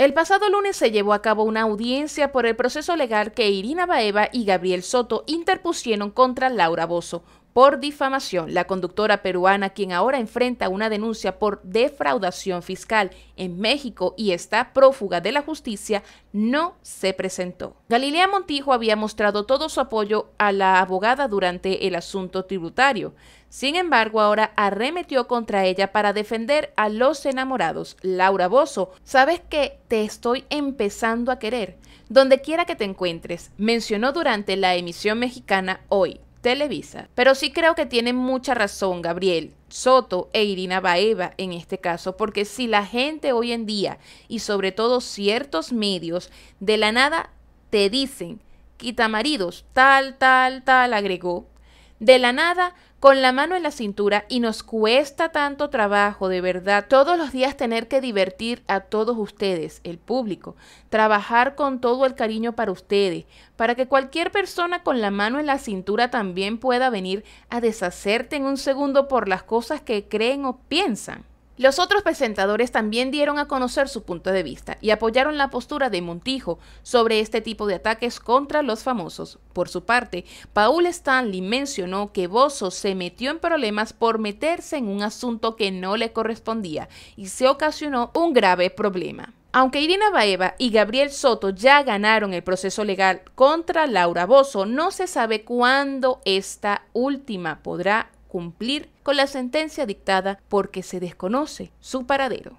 El pasado lunes se llevó a cabo una audiencia por el proceso legal que Irina Baeva y Gabriel Soto interpusieron contra Laura Bozo, por difamación, la conductora peruana, quien ahora enfrenta una denuncia por defraudación fiscal en México y está prófuga de la justicia, no se presentó. Galilea Montijo había mostrado todo su apoyo a la abogada durante el asunto tributario. Sin embargo, ahora arremetió contra ella para defender a los enamorados. Laura Bozo, sabes que te estoy empezando a querer, donde quiera que te encuentres, mencionó durante la emisión mexicana hoy. Televisa. Pero sí creo que tiene mucha razón Gabriel Soto e Irina Baeva en este caso, porque si la gente hoy en día y sobre todo ciertos medios de la nada te dicen, quita maridos, tal, tal, tal, agregó, de la nada con la mano en la cintura y nos cuesta tanto trabajo, de verdad, todos los días tener que divertir a todos ustedes, el público, trabajar con todo el cariño para ustedes, para que cualquier persona con la mano en la cintura también pueda venir a deshacerte en un segundo por las cosas que creen o piensan. Los otros presentadores también dieron a conocer su punto de vista y apoyaron la postura de Montijo sobre este tipo de ataques contra los famosos. Por su parte, Paul Stanley mencionó que Bozo se metió en problemas por meterse en un asunto que no le correspondía y se ocasionó un grave problema. Aunque Irina Baeva y Gabriel Soto ya ganaron el proceso legal contra Laura Bozo, no se sabe cuándo esta última podrá cumplir con la sentencia dictada porque se desconoce su paradero.